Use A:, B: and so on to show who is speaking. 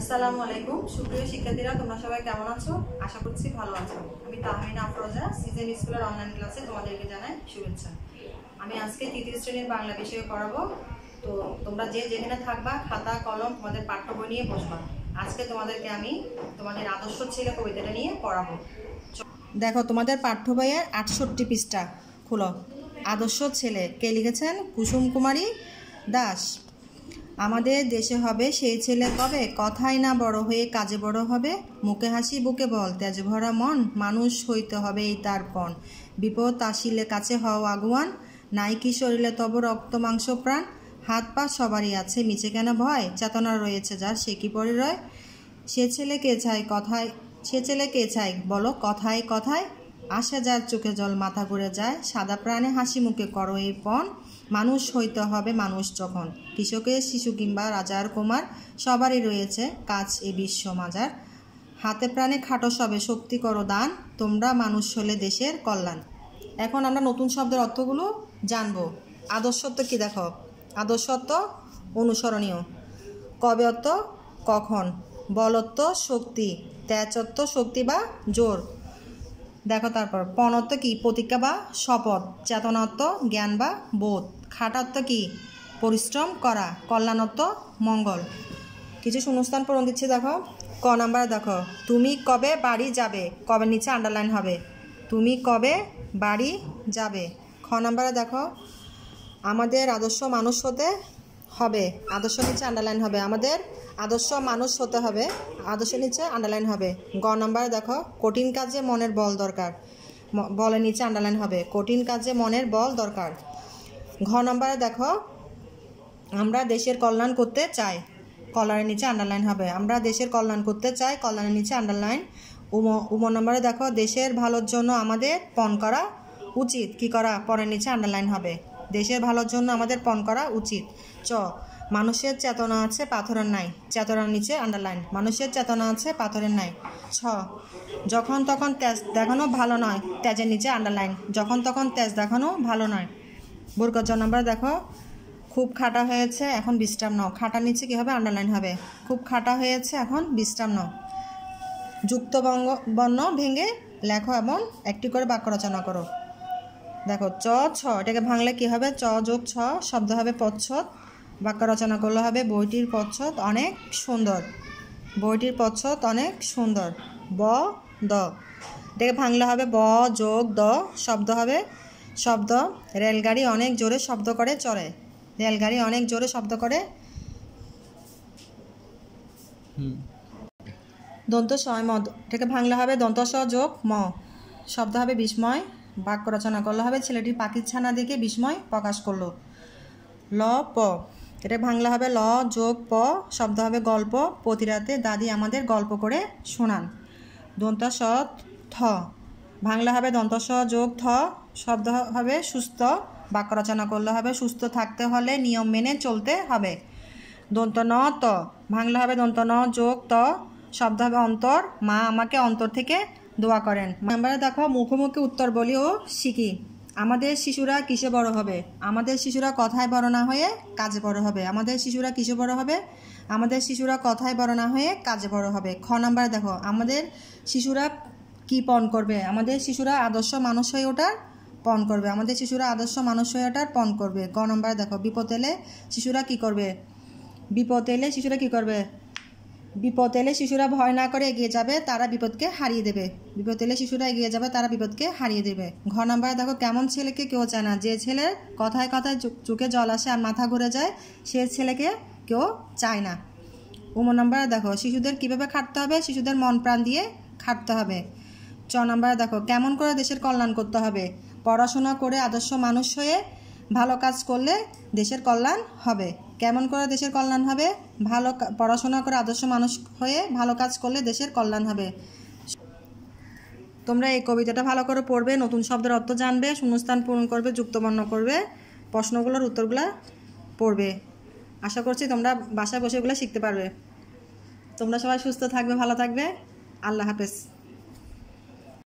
A: আসসালামু আলাইকুম সুপ্রিয় শিক্ষার্থীরা তোমরা সবাই কেমন আছো আশা করছি ভালো আছো আমি তাহমিনা আফরোজা সিজন স্কুলের অনলাইন ক্লাসে তোমাদেরকে জানাই শুভেচ্ছা আমি আজকে তৃতীয় শ্রেণীর বাংলা বিষয়ে পড়াবো তো তোমরা যে যেখানে থাকবা খাতা কলম তোমাদের পাঠ্য বই নিয়ে বসবা আজকে তোমাদেরকে আমি তোমাদের আদর্শ ছেলে কবিতাটা নিয়ে পড়াবো দেখো তোমাদের পাঠ্য বইয়ের আটষট্টি পৃষ্ঠা খুলো আদর্শ ছেলে কে লিখেছেন কুসুম কুমারী দাস আমাদের দেশে হবে সেই ছেলে কবে কথাই না বড় হয়ে কাজে বড় হবে মুখে হাসি বুকে বল তেজ ভরা মন মানুষ হইতে হবে এই তার পণ বিপদ আসিলে কাছে হও আগুয়ান নাই কি শরীরে তব রক্ত মাংস প্রাণ হাত পা সবারই আছে মিছে কেন ভয় চেতনা রয়েছে যার সে কি পরে রয় সে ছেলে কে চায় কথায় সে ছেলে কে চায় বলো কথায় কথায় আসা যার চোখে জল মাথা ঘুরে যায় সাদা প্রাণে হাসি মুখে করো এই পণ মানুষ হইতে হবে মানুষ যখন কৃষকের শিশু কিংবা রাজার কুমার সবারই রয়েছে কাজ এ বিশ্ব মাজার হাতে প্রাণে খাটো সবে শক্তি করো দান তোমরা মানুষ হলে দেশের কল্যাণ এখন আমরা নতুন শব্দের অর্থগুলো জানবো আদর্শত্ব কি দেখো আদর্শত্ব অনুসরণীয় কবেত্ব কখন বলত্ব শক্তি ত্যাচত্ব শক্তি বা জোর দেখো তারপর পণত্ব কি প্রতিজ্ঞা বা শপথ চেতনাত্ম জ্ঞান বা বোধ খাটাত্ব কি পরিশ্রম করা কল্যাণত্ব মঙ্গল কিছু শূন্যস্থান পূরণ দিচ্ছে দেখো ক নাম্বার দেখো তুমি কবে বাড়ি যাবে কবে নিচে আন্ডারলাইন হবে তুমি কবে বাড়ি যাবে খ নাম্বারে দেখো আমাদের আদর্শ মানুষ হতে হবে আদর্শ নিচে আন্ডারলাইন হবে আমাদের আদর্শ মানুষ হতে হবে আদর্শ নিচে আন্ডারলাইন হবে গ নম্বরে দেখো কঠিন কাজে মনের বল দরকার বলের নিচে আন্ডারলাইন হবে কঠিন কাজে মনের বল দরকার ঘ নম্বরে দেখো আমরা দেশের কল্যাণ করতে চাই কলারের নিচে আন্ডারলাইন হবে আমরা দেশের কল্যাণ করতে চাই কল্যাণের নিচে আন্ডারলাইন উম উম নম্বরে দেখো দেশের ভালোর জন্য আমাদের পণ করা উচিত কি করা পরের নিচে আন্ডারলাইন হবে দেশের ভালোর জন্য আমাদের পণ করা উচিত চ মানুষের চেতনা আছে পাথরের নাই চেতনার নিচে আন্ডারলাইন মানুষের চেতনা আছে পাথরের নাই ছ যখন তখন তেজ দেখানো ভালো নয় তেজের নিচে আন্ডারলাইন যখন তখন তেজ দেখানো ভালো নয় বোরকার নম্বর দেখো খুব খাটা হয়েছে এখন বিশ্রাম নাও খাটার নিচে কী হবে আন্ডারলাইন হবে খুব খাটা হয়েছে এখন বিশ্রাম নাও যুক্তবঙ্গ বর্ণ ভেঙে লেখো এবং একটি করে বাক্য রচনা করো দেখো চ ছ এটাকে ভাঙলে কি হবে চ যোগ ছ শব্দ হবে পচ্ছদ বাক্য রচনা করলে হবে বইটির পচ্ছদ অনেক সুন্দর বইটির পচ্ছদ অনেক সুন্দর ব দ এটাকে ভাঙলে হবে ব যোগ দ শব্দ হবে শব্দ রেলগাড়ি অনেক জোরে শব্দ করে চড়ে রেলগাড়ি অনেক জোরে শব্দ করে দন্ত সয় ম এটাকে ভাঙলে হবে দন্ত স যোগ ম শব্দ হবে বিস্ময় বাক্য রচনা করলে হবে ছেলেটি পাখির ছানা দেখে বিস্ময় প্রকাশ করলো ল প এটা বাংলা হবে ল যোগ প শব্দ হবে গল্প প্রতিরাতে দাদি আমাদের গল্প করে শোনান দন্ত স থ বাংলা হবে দন্ত স যোগ থ শব্দ হবে সুস্থ বাক্য রচনা করলে হবে সুস্থ থাকতে হলে নিয়ম মেনে চলতে হবে দন্ত ন ত বাংলা হবে দন্ত ন যোগ ত শব্দ হবে অন্তর মা আমাকে অন্তর থেকে দোয়া করেন আমরা দেখো মুখোমুখি উত্তর বলিও শিখি আমাদের শিশুরা কিসে বড় হবে আমাদের শিশুরা কথায় বড় না হয়ে কাজে বড় হবে আমাদের শিশুরা কিসে বড় হবে আমাদের শিশুরা কথায় বড় না হয়ে কাজে বড় হবে খ নাম্বার দেখো আমাদের শিশুরা কি পণ করবে আমাদের শিশুরা আদর্শ মানুষ হয়ে ওঠার পণ করবে আমাদের শিশুরা আদর্শ মানুষ হয়ে ওঠার পণ করবে গ নম্বরে দেখো বিপদ এলে শিশুরা কি করবে বিপদ এলে শিশুরা কি করবে বিপদ এলে শিশুরা ভয় না করে এগিয়ে যাবে তারা বিপদকে হারিয়ে দেবে বিপদ এলে শিশুরা এগিয়ে যাবে তারা বিপদকে হারিয়ে দেবে ঘর নম্বরে দেখো কেমন ছেলেকে কেউ চায় না যে ছেলের কথায় কথায় চোখে জল আসে আর মাথা ঘুরে যায় সে ছেলেকে কেউ চায় না উম নম্বরে দেখো শিশুদের কিভাবে খাটতে হবে শিশুদের মন প্রাণ দিয়ে খাটতে হবে চ নম্বরে দেখো কেমন করে দেশের কল্যাণ করতে হবে পড়াশোনা করে আদর্শ মানুষ হয়ে ভালো কাজ করলে দেশের কল্যাণ হবে কেমন করে দেশের কল্যাণ হবে ভালো পড়াশোনা করে আদর্শ মানুষ হয়ে ভালো কাজ করলে দেশের কল্যাণ হবে তোমরা এই কবিতাটা ভালো করে পড়বে নতুন শব্দের অর্থ জানবে শূন্যস্থান পূরণ করবে যুক্তবর্ণ করবে প্রশ্নগুলোর উত্তরগুলো পড়বে আশা করছি তোমরা বাসায় বসে এগুলো শিখতে পারবে তোমরা সবাই সুস্থ থাকবে ভালো থাকবে আল্লাহ হাফেজ